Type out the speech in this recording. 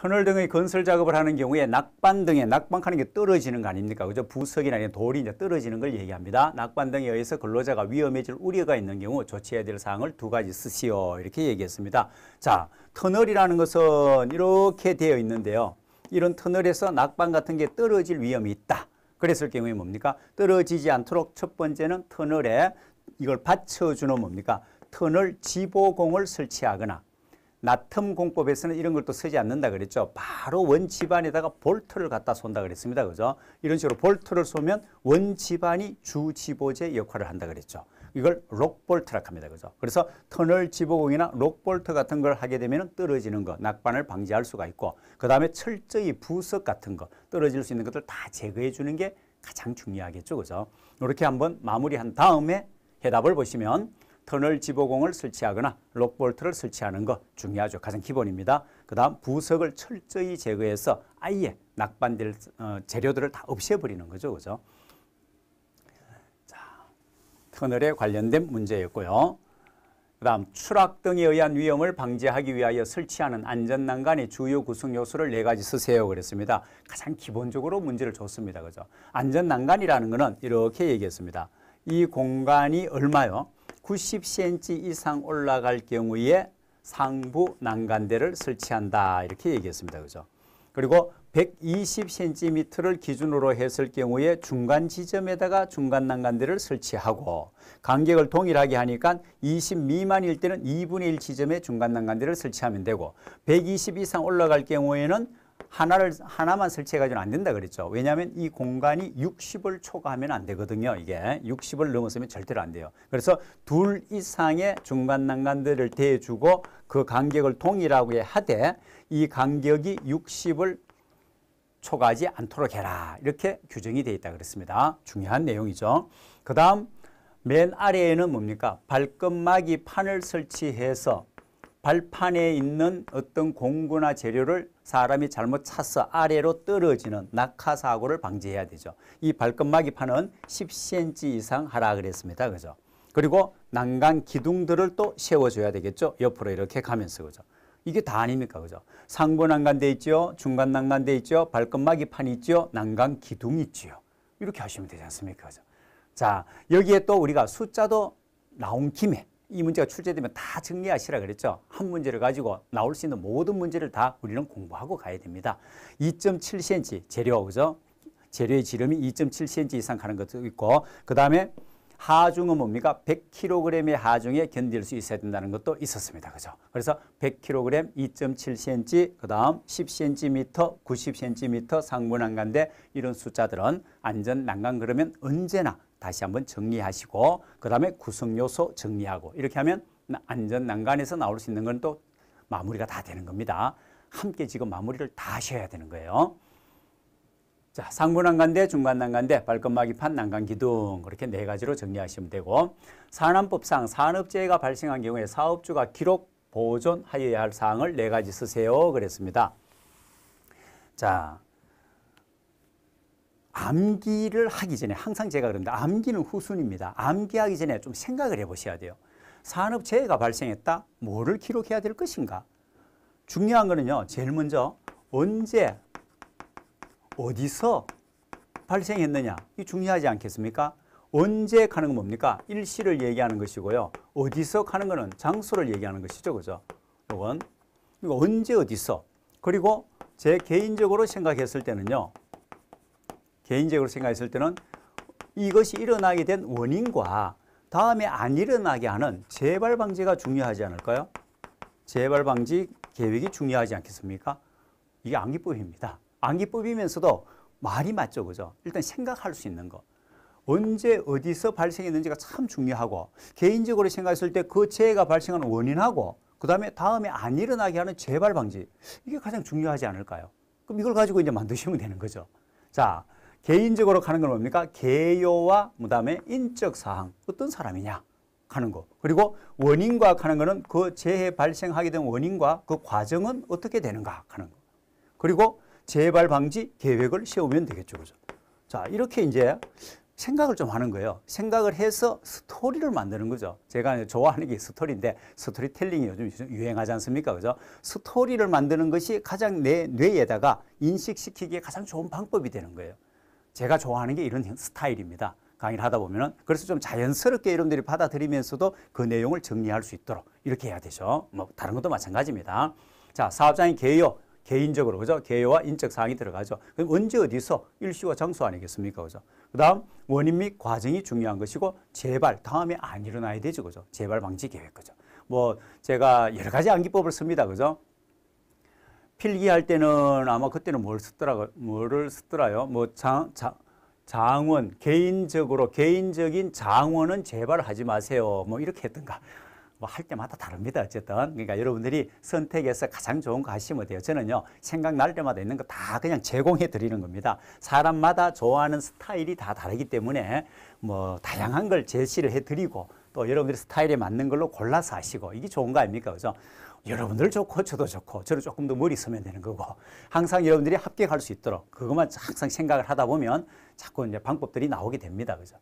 터널 등의 건설 작업을 하는 경우에 낙반 등에 낙방하는 게 떨어지는 거 아닙니까? 그죠? 부석이나 니런 돌이 이제 떨어지는 걸 얘기합니다. 낙반 등에 의해서 근로자가 위험해질 우려가 있는 경우 조치해야 될 사항을 두 가지 쓰시오. 이렇게 얘기했습니다. 자, 터널이라는 것은 이렇게 되어 있는데요. 이런 터널에서 낙방 같은 게 떨어질 위험이 있다. 그랬을 경우에 뭡니까? 떨어지지 않도록 첫 번째는 터널에 이걸 받쳐주는 뭡니까? 터널 지보공을 설치하거나 나틈 공법에서는 이런 걸 또 쓰지 않는다 그랬죠. 바로 원집안에다가 볼트를 갖다 쏜다 그랬습니다. 그죠? 이런 식으로 볼트를 쏘면 원집안이 주지보제 역할을 한다 그랬죠. 이걸 록볼트라 합니다. 그죠? 그래서 터널 지보공이나 록볼트 같은 걸 하게 되면 떨어지는 거, 낙반을 방지할 수가 있고 그다음에 철저히 부석 같은 거, 떨어질 수 있는 것들 다 제거해 주는 게 가장 중요하겠죠. 그죠? 이렇게 한번 마무리한 다음에 해답을 보시면 터널 지보공을 설치하거나 록볼트를 설치하는 것 중요하죠. 가장 기본입니다. 그 다음 부석을 철저히 제거해서 아예 낙반될 어, 재료들을 다 없애버리는 거죠. 그죠? 자, 터널에 관련된 문제였고요. 그 다음 추락 등에 의한 위험을 방지하기 위하여 설치하는 안전난간의 주요 구성 요소를 네 가지 쓰세요 그랬습니다. 가장 기본적으로 문제를 줬습니다. 그죠? 안전난간이라는 것은 이렇게 얘기했습니다. 이 공간이 얼마요? 90cm 이상 올라갈 경우에 상부 난간대를 설치한다 이렇게 얘기했습니다. 그죠? 그리고 120cm를 기준으로 했을 경우에 중간 지점에다가 중간 난간대를 설치하고 간격을 동일하게 하니까 20 미만일 때는 2분의 1 지점에 중간 난간대를 설치하면 되고 120 이상 올라갈 경우에는 하나를 하나만 설치해 가지고는 안 된다 그랬죠. 왜냐하면 이 공간이 60을 초과하면 안 되거든요. 이게 60을 넘었으면 절대로 안 돼요. 그래서 둘 이상의 중간 난간들을 대주고 그 간격을 동일하게 하되 이 간격이 60을 초과하지 않도록 해라. 이렇게 규정이 되어 있다 그랬습니다. 중요한 내용이죠. 그다음 맨 아래에는 뭡니까? 발끝막이 판을 설치해서 발판에 있는 어떤 공구나 재료를 사람이 잘못 차서 아래로 떨어지는 낙하 사고를 방지해야 되죠. 이 발끝막이 파는 10cm 이상 하라 그랬습니다. 그죠? 그리고 난간 기둥들을 또 세워줘야 되겠죠. 옆으로 이렇게 가면서 그죠. 이게 다 아닙니까 그죠. 상부 난간돼 있죠. 중간 난간돼 있죠. 발끝막이 판 있죠. 난간 기둥 있죠. 이렇게 하시면 되지 않습니까 그죠. 자 여기에 또 우리가 숫자도 나온 김에 이 문제가 출제되면 다 정리하시라 그랬죠. 한 문제를 가지고 나올 수 있는 모든 문제를 다 우리는 공부하고 가야 됩니다. 2.7cm 재료 그죠? 재료의 지름이 2.7cm 이상 가는 것도 있고 그 다음에 하중은 뭡니까? 100kg의 하중에 견딜 수 있어야 된다는 것도 있었습니다. 그죠? 그래서 100kg, 2.7cm, 그 다음 10cm, 90cm 상분한간대 이런 숫자들은 안전 난간 그러면 언제나 다시 한번 정리하시고 그 다음에 구성요소 정리하고 이렇게 하면 안전난간에서 나올 수 있는 건 또 마무리가 다 되는 겁니다. 함께 지금 마무리를 다 하셔야 되는 거예요. 자, 상부난간대, 중간난간대, 발끝막이판, 난간기둥 그렇게 네 가지로 정리하시면 되고 산안법상 산업재해가 발생한 경우에 사업주가 기록 보존하여야 할 사항을 네 가지 쓰세요. 그랬습니다. 자, 암기를 하기 전에 항상 제가 그럽니다. 암기는 후순입니다. 암기하기 전에 좀 생각을 해보셔야 돼요. 산업재해가 발생했다. 뭐를 기록해야 될 것인가? 중요한 거는요. 제일 먼저 언제 어디서 발생했느냐 이 중요하지 않겠습니까? 언제 가는 건 뭡니까? 일시를 얘기하는 것이고요. 어디서 가는 거는 장소를 얘기하는 것이죠. 그죠? 요건 언제 어디서 그리고 제 개인적으로 생각했을 때는요. 개인적으로 생각했을 때는 이것이 일어나게 된 원인과 다음에 안 일어나게 하는 재발 방지가 중요하지 않을까요? 재발 방지 계획이 중요하지 않겠습니까? 이게 암기법입니다. 암기법이면서도 말이 맞죠, 그죠? 일단 생각할 수 있는 거. 언제 어디서 발생했는지가 참 중요하고 개인적으로 생각했을 때 그 재해가 발생하는 원인하고 그 다음에 다음에 안 일어나게 하는 재발 방지 이게 가장 중요하지 않을까요? 그럼 이걸 가지고 이제 만드시면 되는 거죠. 자, 개인적으로 가는 건 뭡니까? 개요와 그다음에 인적 사항 어떤 사람이냐 하는 거 그리고 원인과 하는 거는 그 재해 발생하게 된 원인과 그 과정은 어떻게 되는가 하는 거 그리고 재발 방지 계획을 세우면 되겠죠 그죠? 자 이렇게 이제 생각을 좀 하는 거예요. 생각을 해서 스토리를 만드는 거죠. 제가 좋아하는 게 스토리인데 스토리텔링이 요즘 유행하지 않습니까? 그죠? 스토리를 만드는 것이 가장 내 뇌에다가 인식시키기에 가장 좋은 방법이 되는 거예요. 제가 좋아하는 게 이런 스타일입니다. 강의를 하다 보면은 그래서 좀 자연스럽게 여러분들이 받아들이면서도 그 내용을 정리할 수 있도록 이렇게 해야 되죠. 뭐 다른 것도 마찬가지입니다. 자, 사업장의 개요. 개인적으로 그죠? 개요와 인적 사항이 들어가죠. 그럼 언제 어디서 일시와 장소 아니겠습니까? 그죠? 그다음 원인 및 과정이 중요한 것이고 제발 다음에 안 일어나야 되죠. 그죠? 재발 방지 계획 그죠? 뭐 제가 여러 가지 암기법을 씁니다. 그죠? 필기할 때는 아마 그때는 뭘 쓰더라, 뭐를 쓰더라요? 뭐 장, 장, 장원, 개인적으로, 개인적인 장원은 제발 하지 마세요. 뭐 이렇게 했던가. 뭐 할 때마다 다릅니다. 어쨌든. 그러니까 여러분들이 선택해서 가장 좋은 거 하시면 돼요. 저는요, 생각날 때마다 있는 거 다 그냥 제공해 드리는 겁니다. 사람마다 좋아하는 스타일이 다 다르기 때문에 뭐 다양한 걸 제시를 해 드리고 또 여러분들의 스타일에 맞는 걸로 골라서 하시고 이게 좋은 거 아닙니까? 그죠? 여러분들 좋고 저도 좋고 저를 조금 더 머리 쓰면 되는 거고 항상 여러분들이 합격할 수 있도록 그것만 항상 생각을 하다 보면 자꾸 이제 방법들이 나오게 됩니다. 그죠?